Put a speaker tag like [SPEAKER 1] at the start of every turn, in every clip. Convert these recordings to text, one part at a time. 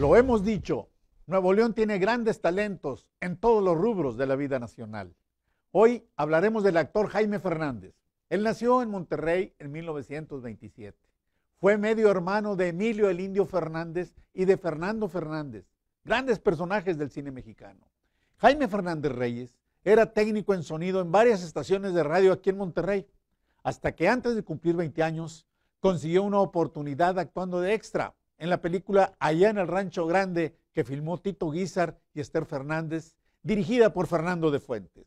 [SPEAKER 1] Lo hemos dicho, Nuevo León tiene grandes talentos en todos los rubros de la vida nacional. Hoy hablaremos del actor Jaime Fernández. Él nació en Monterrey en 1927. Fue medio hermano de Emilio el Indio Fernández y de Fernando Fernández, grandes personajes del cine mexicano. Jaime Fernández Reyes era técnico en sonido en varias estaciones de radio aquí en Monterrey, hasta que antes de cumplir 20 años consiguió una oportunidad actuando de extra en la película Allá en el Rancho Grande que filmó Tito Guizar y Esther Fernández, dirigida por Fernando de Fuentes.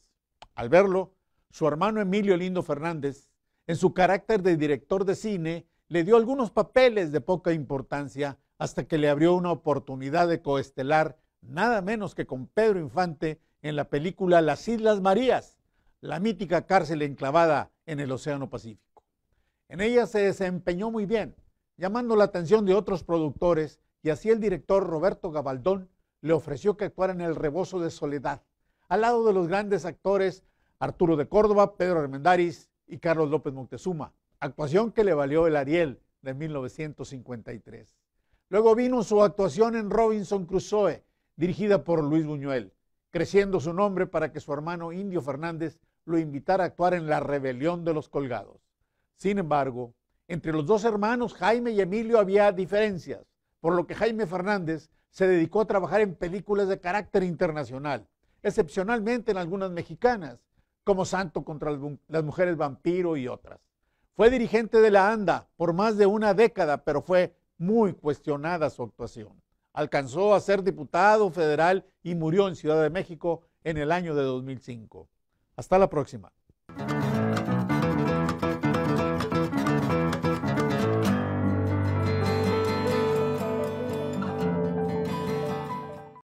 [SPEAKER 1] Al verlo, su hermano Emilio Lindo Fernández, en su carácter de director de cine, le dio algunos papeles de poca importancia hasta que le abrió una oportunidad de coestelar nada menos que con Pedro Infante en la película Las Islas Marías, la mítica cárcel enclavada en el Océano Pacífico. En ella se desempeñó muy bien, llamando la atención de otros productores y así el director Roberto Gabaldón le ofreció que actuara en El Rebozo de Soledad, al lado de los grandes actores Arturo de Córdoba, Pedro Armendáriz y Carlos López Montezuma, actuación que le valió el Ariel de 1953. Luego vino su actuación en Robinson Crusoe, dirigida por Luis Buñuel, creciendo su nombre para que su hermano Indio Fernández lo invitara a actuar en La Rebelión de los Colgados. Sin embargo, entre los dos hermanos, Jaime y Emilio, había diferencias, por lo que Jaime Fernández se dedicó a trabajar en películas de carácter internacional, excepcionalmente en algunas mexicanas, como Santo contra las mujeres vampiro y otras. Fue dirigente de la ANDA por más de una década, pero fue muy cuestionada su actuación. Alcanzó a ser diputado federal y murió en Ciudad de México en el año de 2005. Hasta la próxima.